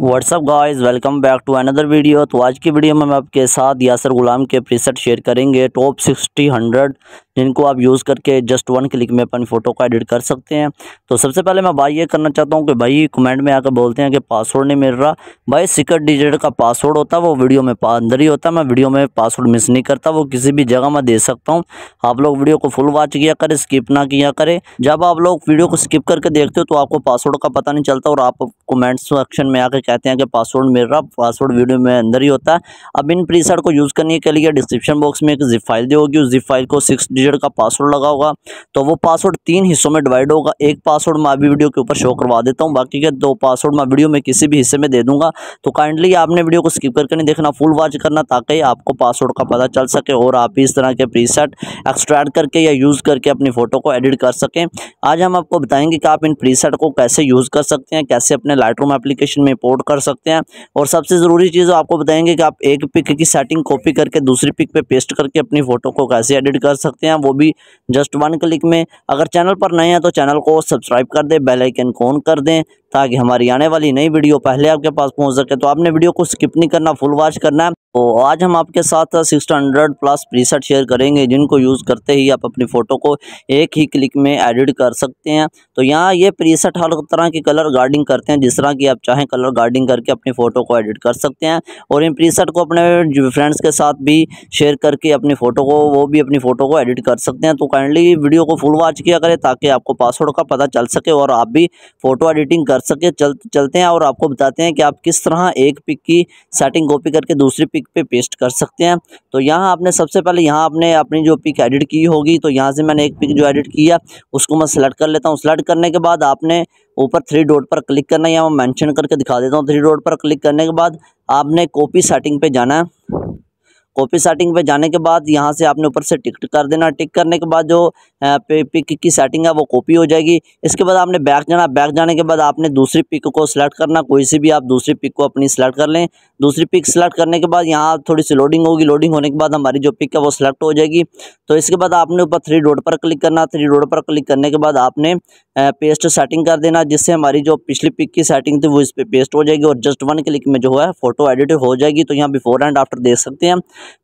WhatsApp guys welcome back to another video तो आज की वीडियो में मैं आपके साथ यासर गुलाम के प्रीसेट शेयर करेंगे टॉप सिक्सटी हंड्रेड जिनको आप यूज़ करके जस्ट वन क्लिक में अपनी फ़ोटो का एडिट कर सकते हैं तो सबसे पहले मैं भाई ये करना चाहता हूँ कि भाई कमेंट में आकर बोलते हैं कि पासवर्ड नहीं मिल रहा भाई सिकट डिजिट का पासवर्ड होता है वो वीडियो में अंदर ही होता है मैं वीडियो में पासवर्ड मिस नहीं करता वो किसी भी जगह मैं दे सकता हूँ आप लोग वीडियो को फुल वॉच किया करें स्किप ना किया करें जब आप लोग वीडियो को स्किप करके देखते हो तो आपको पासवर्ड का पता नहीं चलता और आप कमेंट्स सेक्शन में आकर कहते हैं कि पासवर्ड मेरा पासवर्ड वीडियो में अंदर ही होता है अब इन प्रीसेट को यूज़ करने के लिए डिस्क्रिप्शन बॉक्स में एक जिप फाइल दी होगी उस जिप फाइल को सिक्स डिजिट का पासवर्ड लगा होगा तो वो पासवर्ड तीन हिस्सों में डिवाइड होगा एक पासवर्ड मैं अभी वीडियो के ऊपर शो करवा देता हूँ बाकी के दो पासवर्ड मैं वीडियो में किसी भी हिस्से में दे दूँगा तो काइंडली आपने वीडियो को स्किप करके नहीं देखना फुल वॉच करना ताकि आपको पासवर्ड का पता चल सके और आप इस तरह के प्रीसेट एक्सट्रैक्ट करके या यूज़ करके अपनी फ़ोटो को एडिट कर सकें आज हम आपको बताएंगे कि आप इन प्रीसेट को कैसे यूज़ कर सकते हैं कैसे अपने लाइट एप्लीकेशन में इंपोर्ट डाउनलोड कर सकते हैं और सबसे ज़रूरी चीज़ आपको बताएंगे कि आप एक पिक की सेटिंग कॉपी करके दूसरी पिक पे पेस्ट करके अपनी फ़ोटो को कैसे एडिट कर सकते हैं वो भी जस्ट वन क्लिक में अगर चैनल पर नए हैं तो चैनल को सब्सक्राइब कर दें बेलाइकन को ऑन कर दें ताकि हमारी आने वाली नई वीडियो पहले आपके पास पहुंच सके तो आपने वीडियो को स्किप नहीं करना फुल वॉच करना है तो आज हम आपके साथ 600 प्लस प्रीसेट शेयर करेंगे जिनको यूज़ करते ही आप अपनी फ़ोटो को एक ही क्लिक में एडिट कर सकते हैं तो यहाँ ये प्रीसेट हर तरह की कलर गार्डिंग करते हैं जिस तरह की आप चाहें कलर गार्डिंग करके अपनी फ़ोटो को एडिट कर सकते हैं और इन प्रीसेट को अपने फ्रेंड्स के साथ भी शेयर करके अपनी फ़ोटो को वो भी अपनी फ़ोटो को एडिट कर सकते हैं तो काइंडली वीडियो को फुल वॉच किया करें ताकि आपको पासवर्ड का पता चल सके और आप भी फ़ोटो एडिटिंग कर कर सके चल चलते हैं और आपको बताते हैं कि आप किस तरह एक पिक की सेटिंग कॉपी करके दूसरी पिक पे पेस्ट कर सकते हैं तो यहाँ आपने सबसे पहले यहाँ आपने अपनी जो पिक एडिट की होगी तो यहाँ से मैंने एक पिक जो एडिट किया उसको मैं सेलेक्ट कर लेता हूँ सेलेक्ट करने के बाद आपने ऊपर थ्री डॉट पर क्लिक करना है या मैं मैंशन करके दिखा देता हूँ थ्री डॉट पर क्लिक करने के बाद आपने कॉपी सेटिंग पर जाना है कॉपी सेटिंग पे जाने के बाद यहाँ से आपने ऊपर से टिक कर देना टिक करने के बाद जो पिक की सेटिंग है वो कॉपी हो जाएगी इसके बाद आपने बैक जाना बैक जाने के बाद आपने दूसरी पिक को सिलेक्ट करना कोई सी भी आप दूसरी पिक को अपनी सिलेक्ट कर लें दूसरी पिक सिलेक्ट करने के बाद यहाँ थोड़ी सी लोडिंग होगी लोडिंग होने के बाद हमारी जो पिक है वो सिलेक्ट हो जाएगी तो इसके बाद आपने ऊपर थ्री रोड पर क्लिक करना थ्री रोड पर क्लिक करने के बाद आपने पेस्ट सेटिंग कर देना जिससे हमारी जो पिछली पिक की सेटिंग थी वो इस पर पेस्ट हो जाएगी और जस्ट वन क्लिक में जो है फोटो एडिट हो जाएगी तो यहाँ बिफोर एंड आफ्टर देख सकते हैं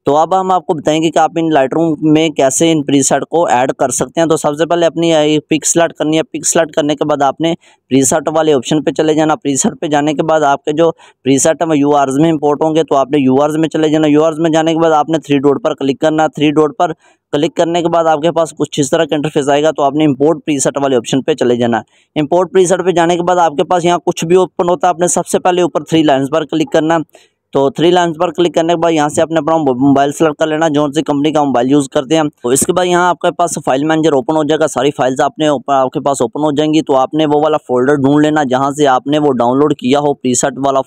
तो अब हम आपको बताएंगे कि आप इन लाइट में कैसे इन प्रीसेट को ऐड कर सकते हैं तो सबसे पहले अपनी पिक स्लट करनी है पिक स्लट करने के बाद आपने प्रीसेट वाले ऑप्शन पे चले जाना प्रीसेट पे जाने के बाद आपके जो प्रीसेट हैं वो यू में इंपोर्ट होंगे तो आपने यू में चले जाना यू में जाने के बाद आपने थ्री डोड पर क्लिक करना थ्री डोड पर क्लिक करने के बाद आपके पास कुछ इस तरह का इंटरफेस आएगा तो आपने इंपोर्ट प्रीसेट वाले ऑप्शन पे चले जाना इंपोर्ट प्रीसेट पे जाने के बाद आपके पास यहाँ कुछ भी ओपन होता है आपने सबसे पहले ऊपर थ्री लाइंस पर क्लिक करना तो थ्री लाइन्स पर क्लिक करने के बाद यहाँ से अपने अपना मोबाइल सेलेक्ट कर लेना जो सी कंपनी का मोबाइल यूज़ करते हैं तो इसके बाद यहाँ आपके पास फाइल मैनेजर ओपन हो जाएगा सारी फाइल्स आपने आपके पास ओपन हो जाएंगी तो आपने वो वाला फोल्डर ढूंढ लेना जहाँ से आपने वो डाउनलोड किया हो प्रीसेट वाला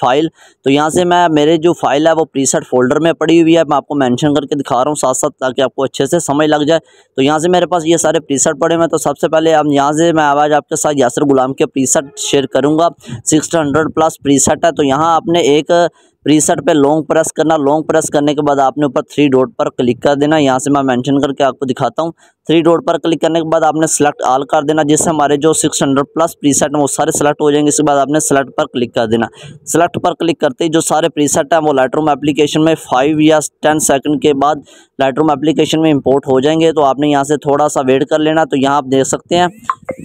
फाइल तो यहाँ से मैं मेरे जो फाइल है वो प्रीसेट फोल्डर में पड़ी हुई है मैं आपको मेंशन करके दिखा रहा हूँ साथ साथ ताकि आपको अच्छे से समझ लग जाए तो यहाँ से मेरे पास ये सारे प्रीसेट पड़े हुए तो सबसे पहले अब यहाँ से मैं आवाज़ आपके साथ यासर गुलाम के प्रीसेट शेयर करूँगा सिक्स हंड्रेड प्लस प्रीसेट है तो यहाँ आपने एक प्रीसेट पे लॉन्ग प्रेस करना लॉन्ग प्रेस करने के बाद आपने ऊपर थ्री डॉट पर क्लिक कर देना यहाँ से मैं मेंशन करके आपको दिखाता हूँ थ्री डॉट पर क्लिक करने के बाद आपने सेलेक्ट आल कर देना जिससे हमारे जो सिक्स हंड्रेड प्लस प्रीसेट हैं वो सारे सेलेक्ट हो जाएंगे इसके बाद आपने सेलेक्ट पर क्लिक कर देना सेलेक्ट पर क्लिक करते ही जो सारे प्रीसेट हैं वो लाइटरूम एप्लीकेशन में फाइव या टेन सेकेंड के बाद लाइटरूम एप्लीकेशन में इम्पोर्ट हो जाएंगे तो आपने यहाँ से थोड़ा सा वेट कर लेना तो यहाँ आप देख सकते हैं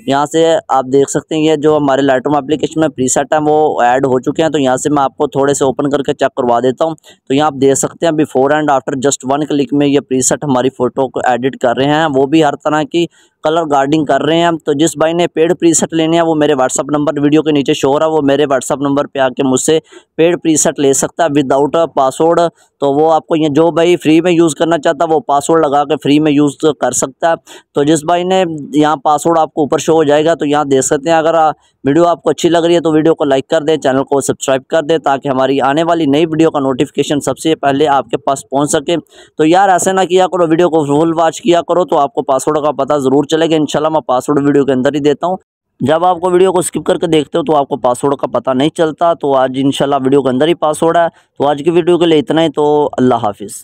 यहाँ से आप देख सकते हैं ये जो हमारे लाइटरूम एप्लीकेशन में प्रीसेट है वो ऐड हो चुके हैं तो यहाँ से मैं आपको थोड़े से ओपन करके चेक करवा देता हूँ तो यहाँ आप देख सकते हैं before and after just one click में ये प्रीसेट हमारी फ़ोटो को एडिट कर रहे हैं वो भी हर तरह की कलर गार्डिंग कर रहे हैं हम तो जिस भाई ने पेड प्रीसेट लेने हैं वो मेरे व्हाट्सअप नंबर वीडियो के नीचे शो हो रहा है वो मेरे व्हाट्सअप नंबर पे आके मुझसे पेड प्रीसेट ले सकता है विदाउट पासवर्ड तो वो आपको ये जो भाई फ्री में यूज़ करना चाहता है वो पासवर्ड लगा के फ्री में यूज़ कर सकता है तो जिस भाई ने यहाँ पासवर्ड आपको ऊपर शो हो जाएगा तो यहाँ देख सकते हैं अगर वीडियो आपको अच्छी लग रही है तो वीडियो को लाइक कर दें चैनल को सब्सक्राइब कर दें ताकि हमारी आने वाली नई वीडियो का नोटिफिकेशन सबसे पहले आपके पास पहुंच सके तो यार ऐसे ना किया करो वीडियो को फुल वॉच किया करो तो आपको पासवर्ड का पता ज़रूर चलेगा इनशाला मैं पासवर्ड वीडियो के अंदर ही देता हूँ जब आपको वीडियो को स्किप करके देखते हो तो आपको पासवर्ड का पता नहीं चलता तो आज इंशाल्लाह वीडियो के अंदर ही पासवर्ड है तो आज की वीडियो के लिए इतना ही तो अल्लाह हाफिज़